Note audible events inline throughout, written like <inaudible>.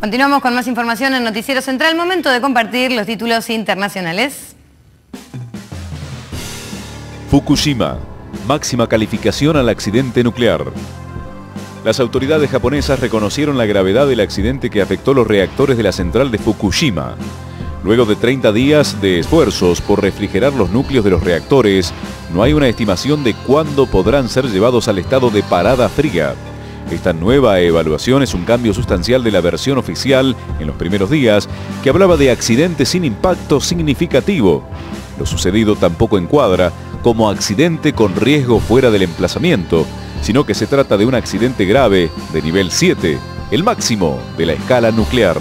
Continuamos con más información en Noticiero Central. Momento de compartir los títulos internacionales. Fukushima. Máxima calificación al accidente nuclear. Las autoridades japonesas reconocieron la gravedad del accidente que afectó los reactores de la central de Fukushima. Luego de 30 días de esfuerzos por refrigerar los núcleos de los reactores, no hay una estimación de cuándo podrán ser llevados al estado de parada fría. Esta nueva evaluación es un cambio sustancial de la versión oficial en los primeros días, que hablaba de accidente sin impacto significativo. Lo sucedido tampoco encuadra como accidente con riesgo fuera del emplazamiento, sino que se trata de un accidente grave de nivel 7, el máximo de la escala nuclear.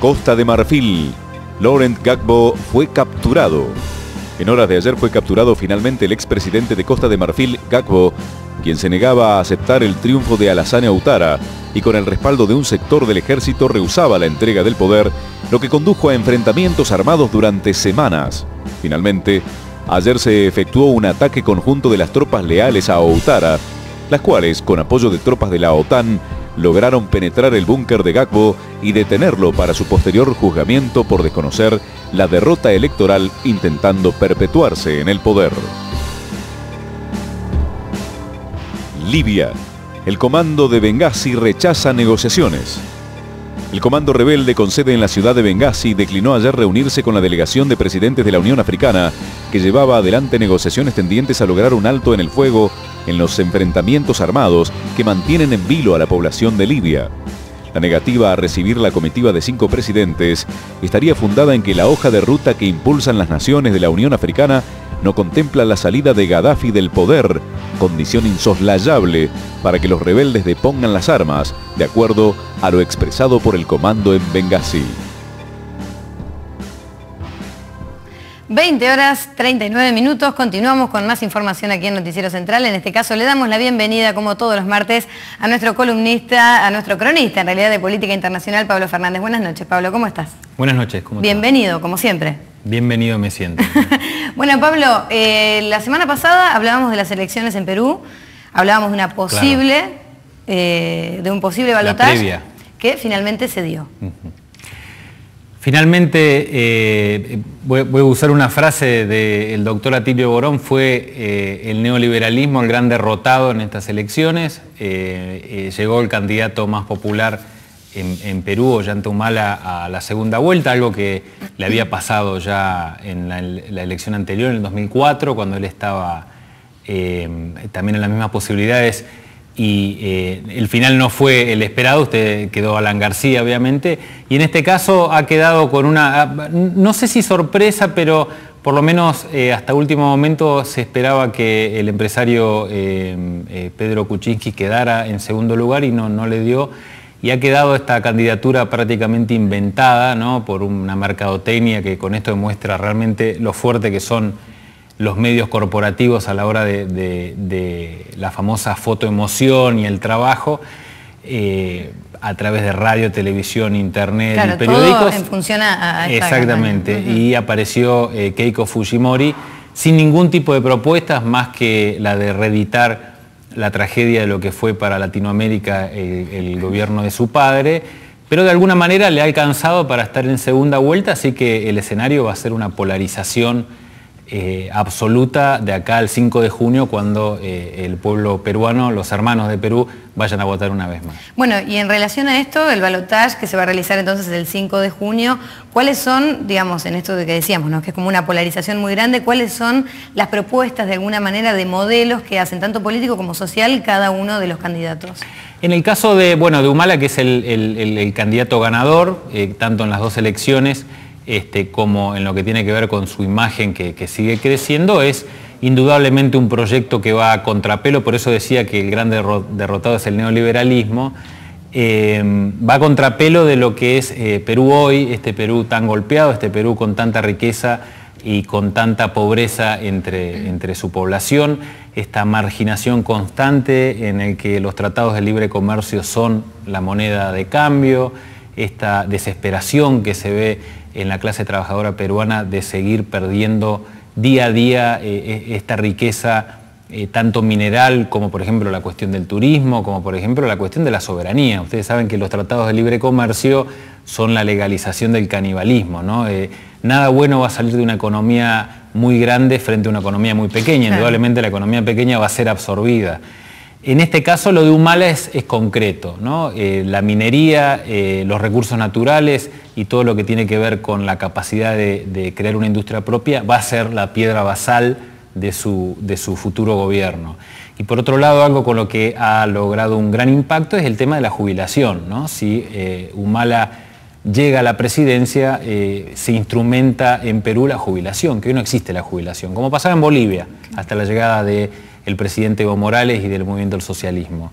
Costa de Marfil. Laurent Gbagbo fue capturado. En horas de ayer fue capturado finalmente el expresidente de Costa de Marfil, Gbagbo, quien se negaba a aceptar el triunfo de Alassane Autara y con el respaldo de un sector del ejército rehusaba la entrega del poder, lo que condujo a enfrentamientos armados durante semanas. Finalmente, ayer se efectuó un ataque conjunto de las tropas leales a Autara, las cuales, con apoyo de tropas de la OTAN, lograron penetrar el búnker de Gagbo y detenerlo para su posterior juzgamiento por desconocer la derrota electoral intentando perpetuarse en el poder. Libia. El comando de Benghazi rechaza negociaciones. El comando rebelde con sede en la ciudad de Benghazi declinó ayer reunirse con la delegación de presidentes de la Unión Africana, que llevaba adelante negociaciones tendientes a lograr un alto en el fuego en los enfrentamientos armados que mantienen en vilo a la población de Libia. La negativa a recibir la comitiva de cinco presidentes estaría fundada en que la hoja de ruta que impulsan las naciones de la Unión Africana no contempla la salida de Gaddafi del poder, condición insoslayable para que los rebeldes depongan las armas, de acuerdo a lo expresado por el comando en Benghazi. 20 horas 39 minutos, continuamos con más información aquí en Noticiero Central. En este caso le damos la bienvenida, como todos los martes, a nuestro columnista, a nuestro cronista en realidad de política internacional, Pablo Fernández. Buenas noches, Pablo, ¿cómo estás? Buenas noches, ¿cómo estás? Bienvenido, como siempre. Bienvenido me siento. <laughs> bueno, Pablo, eh, la semana pasada hablábamos de las elecciones en Perú, hablábamos de una posible, eh, de un posible balotaje que finalmente se dio. Finalmente, eh, voy, a usar una frase del doctor Atilio Borón, fue eh, el neoliberalismo el gran derrotado en estas elecciones, eh, llegó el candidato más popular en, en, Perú, Ollantumala, a la segunda vuelta, algo que le había pasado ya en la, la elección anterior, en el 2004, cuando él estaba también en las mismas posibilidades y eh, el final no fue el esperado, usted quedó Alan García obviamente, y en este caso ha quedado con una, ah, no sé si sorpresa, pero por lo menos eh, hasta último momento se esperaba que el empresario eh, Pedro Kuczynski quedara en segundo lugar y no, no le dio, y ha quedado esta candidatura prácticamente inventada por una mercadotecnia que con esto demuestra realmente lo fuerte que son los medios corporativos a la hora de, la famosa fotoemoción y el trabajo. Eh, a través de radio, televisión, internet y periódicos. Exactamente. Y apareció eh, Keiko Fujimori sin ningún tipo de propuestas más que la de reeditar la tragedia de lo que fue para Latinoamérica eh, el gobierno de su padre, pero de alguna manera le ha alcanzado para estar en segunda vuelta, así que el escenario va a ser una polarización eh, absoluta de acá al 5 de junio cuando eh, el pueblo peruano, los hermanos de Perú, vayan a votar una vez más. Bueno, y en relación a esto, el balotaje que se va a realizar entonces el 5 de junio, ¿cuáles son, digamos, en esto de que decíamos, que es como una polarización muy grande, cuáles son las propuestas de alguna manera de modelos que hacen tanto político como social cada uno de los candidatos? En el caso de, bueno, de Humala, que es el, candidato ganador, eh, tanto en las dos elecciones, este, como en lo que tiene que ver con su imagen que, sigue creciendo, es indudablemente un proyecto que va a contrapelo, por eso decía que el gran derrotado es el neoliberalismo, eh, va a contrapelo de lo que es eh, Perú hoy, este Perú tan golpeado, este Perú con tanta riqueza y con tanta pobreza entre, entre su población, esta marginación constante en el que los tratados de libre comercio son la moneda de cambio, esta desesperación que se ve en la clase trabajadora peruana de seguir perdiendo día a día eh, e, esta riqueza eh, tanto mineral como por ejemplo la cuestión del turismo, como por ejemplo la cuestión de la soberanía. Ustedes saben que los tratados de libre comercio son la legalización del canibalismo. Eh, nada bueno va a salir de una economía muy grande frente a una economía muy pequeña. Indudablemente la economía pequeña va a ser absorbida. En este caso lo de Humala es, es concreto. la minería, los recursos naturales, y todo lo que tiene que ver con la capacidad de, crear una industria propia va a ser la piedra basal de su, futuro gobierno. Y por otro lado, algo con lo que ha logrado un gran impacto es el tema de la jubilación. ¿no? Si eh, Humala llega a la presidencia, eh, se instrumenta en Perú la jubilación, que hoy no existe la jubilación, como pasaba en Bolivia, hasta la llegada del presidente Evo Morales y del movimiento del socialismo.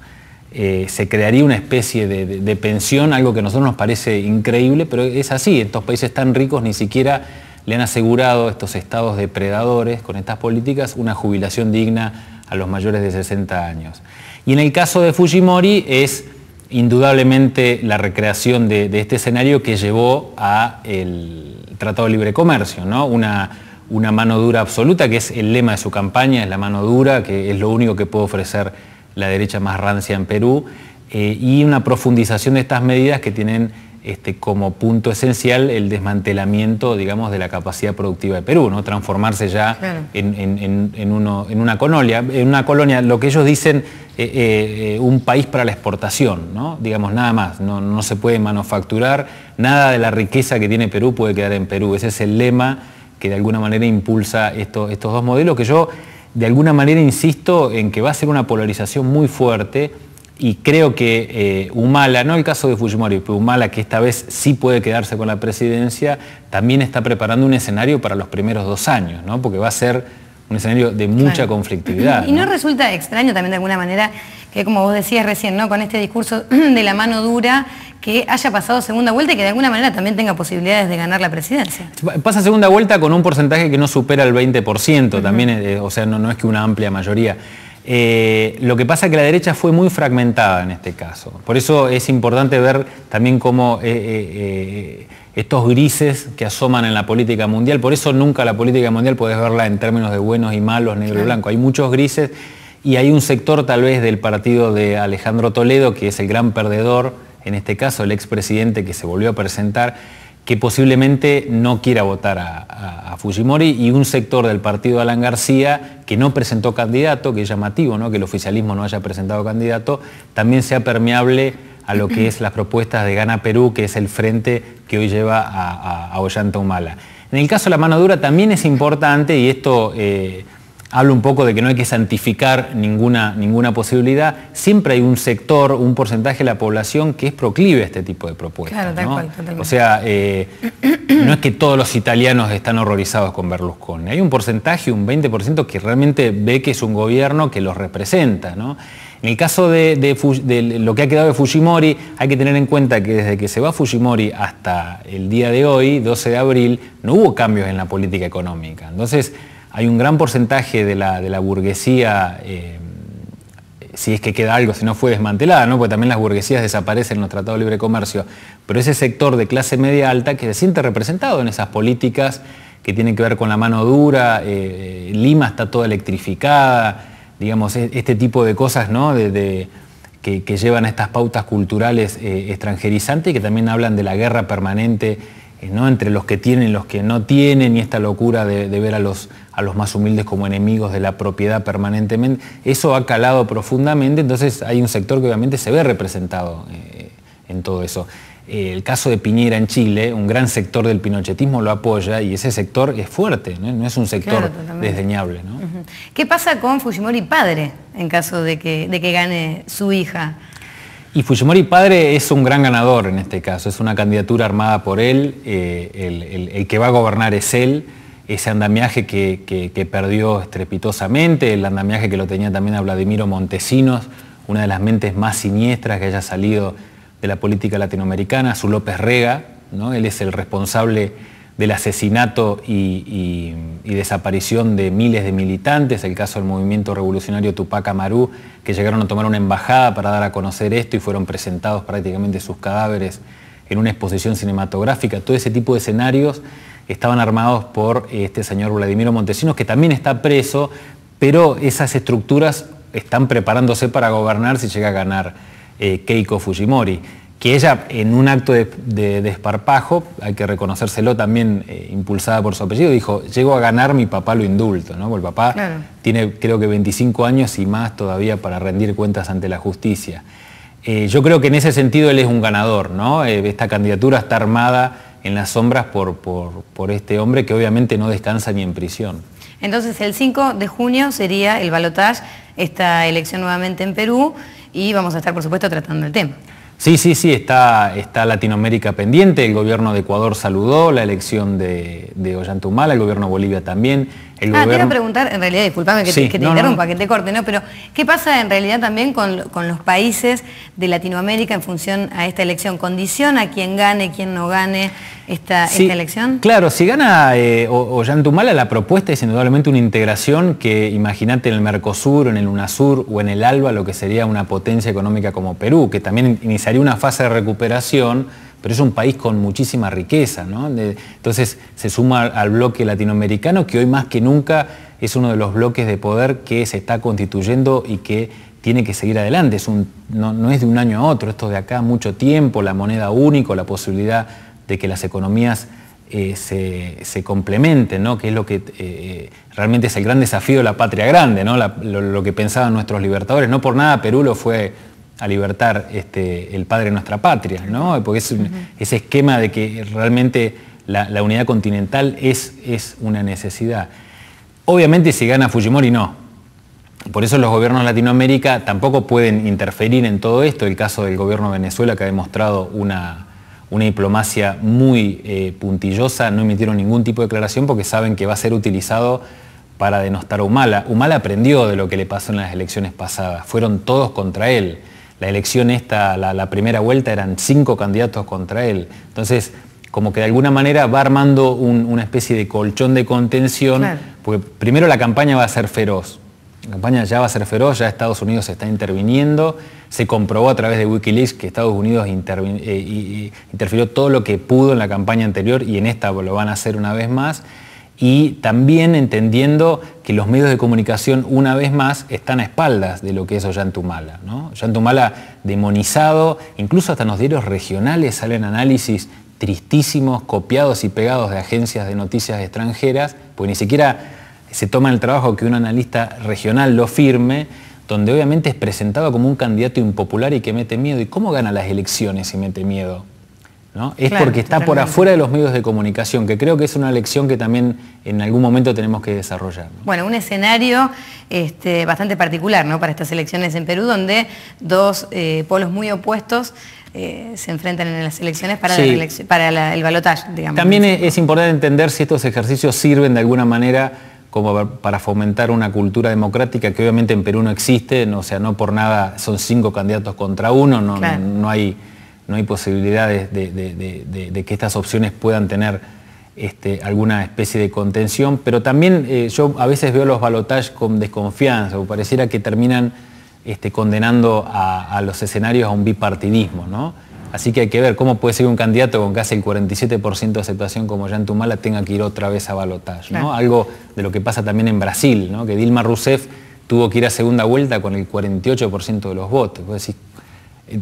Eh, se crearía una especie de, pensión, algo que a nosotros nos parece increíble, pero es así, estos países tan ricos ni siquiera le han asegurado a estos estados depredadores con estas políticas una jubilación digna a los mayores de 60 años. Y en el caso de Fujimori es indudablemente la recreación de, este escenario que llevó a el Tratado de Libre Comercio, ¿no? una, una mano dura absoluta, que es el lema de su campaña, es la mano dura, que es lo único que puede ofrecer la derecha más rancia en Perú, eh, y una profundización de estas medidas que tienen este, como punto esencial el desmantelamiento, digamos, de la capacidad productiva de Perú, ¿no? transformarse ya en, uno, en, una colonia, en una colonia, lo que ellos dicen, eh, eh, un país para la exportación, ¿no? digamos, nada más, no, no se puede manufacturar, nada de la riqueza que tiene Perú puede quedar en Perú, ese es el lema que de alguna manera impulsa estos dos modelos que yo de alguna manera insisto en que va a ser una polarización muy fuerte y creo que eh, Humala, no el caso de Fujimori, pero Humala, que esta vez sí puede quedarse con la presidencia, también está preparando un escenario para los primeros dos años, ¿no? porque va a ser un escenario de mucha conflictividad. ¿Y ¿no? resulta extraño también de alguna manera que como vos decías recién, ¿no? con este discurso <clears throat> de la mano dura, que haya pasado segunda vuelta y que de alguna manera también tenga posibilidades de ganar la presidencia. Pasa segunda vuelta con un porcentaje que no supera el 20%, también, eh, eh, o sea, no, no es que una amplia mayoría. Eh, lo que pasa es que la derecha fue muy fragmentada en este caso. Por eso es importante ver también cómo estos grises que asoman en la política mundial, por eso nunca la política mundial podés verla en términos de buenos y malos, negro y blanco. Hay muchos grises y hay un sector tal vez del partido de Alejandro Toledo, que es el gran perdedor, en este caso el expresidente que se volvió a presentar, que posiblemente no quiera votar a, Fujimori y un sector del partido de Alan García que no presentó candidato, que es llamativo, ¿no? que el oficialismo no haya presentado candidato, también sea permeable a lo que es las propuestas de Gana Perú, que es el frente que hoy lleva a, Ollanta Humala. En el caso de la mano dura también es importante, y esto eh, Hablo un poco de que no hay que santificar ninguna, ninguna posibilidad, siempre hay un sector, un porcentaje de la población que es proclive a este tipo de propuestas. O sea, eh, no es que todos los italianos están horrorizados con Berlusconi, hay un porcentaje, un 20% que realmente ve que es un gobierno que los representa. En el caso de, lo que ha quedado de Fujimori, hay que tener en cuenta que desde que se va Fujimori hasta el día de hoy, 12 de abril, no hubo cambios en la política económica. Entonces, hay un gran porcentaje de la, burguesía, eh, si es que queda algo, si no fue desmantelada, ¿no? porque también las burguesías desaparecen en los tratados de libre comercio, pero ese sector de clase media alta que se siente representado en esas políticas que tienen que ver con la mano dura, eh, eh, Lima está toda electrificada, digamos, e-, este tipo de cosas ¿no? que, llevan a estas pautas culturales extranjerizantes y que también hablan de la guerra permanente eh, entre los que tienen y los que no tienen, y esta locura de, ver a los, a los, más humildes como enemigos de la propiedad permanentemente, eso ha calado profundamente, entonces hay un sector que obviamente se ve representado eh, en todo eso. Eh, el caso de Piñera en Chile, un gran sector del pinochetismo lo apoya y ese sector es fuerte, no, es un sector desdeñable. ¿Qué pasa con Fujimori padre en caso de que gane su hija? Y Fujimori padre es un gran ganador en este caso, es una candidatura armada por él, eh, el, que va a gobernar es él, ese andamiaje que, perdió estrepitosamente, el andamiaje que lo tenía también a Vladimiro Montesinos, una de las mentes más siniestras que haya salido de la política latinoamericana, su López Rega, ¿no? él es el responsable del asesinato y, desaparición de miles de militantes, el caso del movimiento revolucionario Tupac Amaru, que llegaron a tomar una embajada para dar a conocer esto y fueron presentados prácticamente sus cadáveres en una exposición cinematográfica, todo ese tipo de escenarios estaban armados por este señor Vladimiro Montesinos, que también está preso, pero esas estructuras están preparándose para gobernar si llega a ganar eh, Keiko Fujimori que ella en un acto de, desparpajo, hay que reconocérselo también eh, impulsada por su apellido, dijo, llego a ganar, mi papá lo indulto, ¿no? Porque el papá tiene creo que 25 años y más todavía para rendir cuentas ante la justicia. Eh, yo creo que en ese sentido él es un ganador, ¿no? Eh, esta candidatura está armada en las sombras por, por, por este hombre que obviamente no descansa ni en prisión. Entonces el 5 de junio sería el balotaje, esta elección nuevamente en Perú, y vamos a estar por supuesto tratando el tema. Sí, sí, sí, está, está Latinoamérica pendiente. El gobierno de Ecuador saludó la elección de, de Ollantumala, el gobierno de Bolivia también ah, te preguntar, en realidad, disculpame que, te, interrumpa, que te corte, ¿no? Pero, ¿qué pasa en realidad también con, los países de Latinoamérica en función a esta elección? ¿Condiciona quién gane, quién no gane esta, elección? Claro, si gana eh, Ollantumala, la propuesta es indudablemente una integración que, imagínate, en el Mercosur, en el UNASUR o en el ALBA, lo que sería una potencia económica como Perú, que también iniciaría una fase de recuperación pero es un país con muchísima riqueza. ¿no? entonces se suma al bloque latinoamericano, que hoy más que nunca es uno de los bloques de poder que se está constituyendo y que tiene que seguir adelante. Es un, no, es de un año a otro, esto de acá mucho tiempo, la moneda única, la posibilidad de que las economías eh, se, complementen, ¿no? que es lo que eh, eh, realmente es el gran desafío de la patria grande, ¿no? lo que pensaban nuestros libertadores. No por nada Perú lo fue a libertar este, el padre de nuestra patria, ¿no? Porque es ese esquema de que realmente la, unidad continental es, es, una necesidad. Obviamente si gana Fujimori no. Por eso los gobiernos de Latinoamérica tampoco pueden interferir en todo esto. El caso del gobierno de Venezuela que ha demostrado una, diplomacia muy eh, puntillosa, no emitieron ningún tipo de declaración porque saben que va a ser utilizado para denostar a Humala. Humala aprendió de lo que le pasó en las elecciones pasadas. Fueron todos contra él la elección esta, la, primera vuelta, eran cinco candidatos contra él. Entonces, como que de alguna manera va armando una especie de colchón de contención, Pues porque primero la campaña va a ser feroz. La campaña ya va a ser feroz, ya Estados Unidos está interviniendo, se comprobó a través de Wikileaks que Estados Unidos eh, interfirió todo lo que pudo en la campaña anterior y en esta lo van a hacer una vez más y también entendiendo que los medios de comunicación una vez más están a espaldas de lo que es Ollantumala. Ollantumala demonizado, incluso hasta en los diarios regionales salen análisis tristísimos, copiados y pegados de agencias de noticias extranjeras, porque ni siquiera se toma el trabajo que un analista regional lo firme, donde obviamente es presentado como un candidato impopular y que mete miedo. ¿Y cómo gana las elecciones si mete miedo? Es porque está por afuera de los medios de comunicación, que creo que es una lección que también en algún momento tenemos que desarrollar. Bueno, un escenario este, bastante particular ¿no? para estas elecciones en Perú, donde dos eh, polos muy opuestos eh, se enfrentan en las elecciones para, el balotaje, También es, importante entender si estos ejercicios sirven de alguna manera como para fomentar una cultura democrática que obviamente en Perú no existe, no, o sea, no por nada son cinco candidatos contra uno, no hay no hay posibilidades de, que estas opciones puedan tener este, alguna especie de contención, pero también eh, yo a veces veo los balotajes con desconfianza, o pareciera que terminan este, condenando a, los escenarios a un bipartidismo, ¿no? Así que hay que ver cómo puede ser un candidato con casi el 47% de aceptación como Jean Tumala tenga que ir otra vez a balotaje, ¿no? Algo de lo que pasa también en Brasil, ¿no? Que Dilma Rousseff tuvo que ir a segunda vuelta con el 48% de los votos.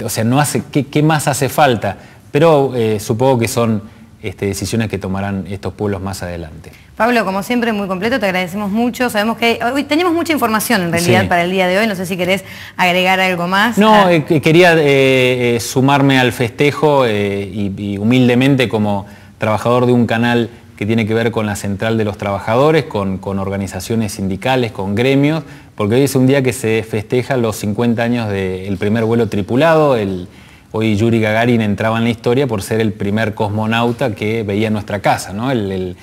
O sea, no hace, ¿qué, más hace falta? Pero eh, supongo que son este, decisiones que tomarán estos pueblos más adelante. Pablo, como siempre, muy completo, te agradecemos mucho. Sabemos que hoy tenemos mucha información en realidad para el día de hoy. No sé si querés agregar algo más. No, ah. eh, quería eh, sumarme al festejo y humildemente como trabajador de un canal que tiene que ver con la Central de los Trabajadores, con, organizaciones sindicales, con gremios, porque hoy es un día que se festeja los 50 años del primer vuelo tripulado. El, hoy Yuri Gagarin entraba en la historia por ser el primer cosmonauta que veía nuestra casa. ¿no? El,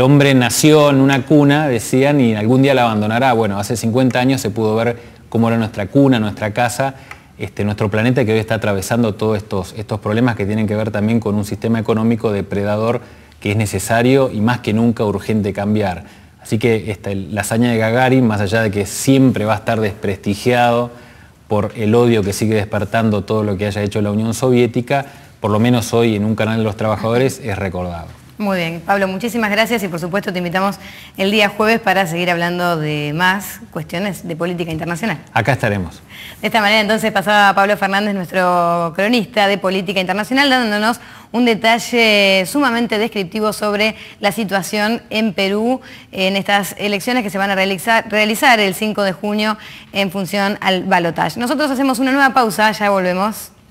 hombre nació en una cuna, decían, y algún día la abandonará. Bueno, hace 50 años se pudo ver cómo era nuestra cuna, nuestra casa, este, nuestro planeta que hoy está atravesando todos estos problemas que tienen que ver también con un sistema económico depredador que es necesario y más que nunca urgente cambiar. Así que esta, la hazaña de Gagarin, más allá de que siempre va a estar desprestigiado por el odio que sigue despertando todo lo que haya hecho la Unión Soviética, por lo menos hoy en un canal de los trabajadores es recordado. Muy bien, Pablo, muchísimas gracias y por supuesto te invitamos el día jueves para seguir hablando de más cuestiones de política internacional. Acá estaremos. De esta manera entonces pasaba Pablo Fernández, nuestro cronista de política internacional, dándonos un detalle sumamente descriptivo sobre la situación en Perú en estas elecciones que se van a realizar, el 5 de junio en función al balotaje. Nosotros hacemos una nueva pausa, ya volvemos.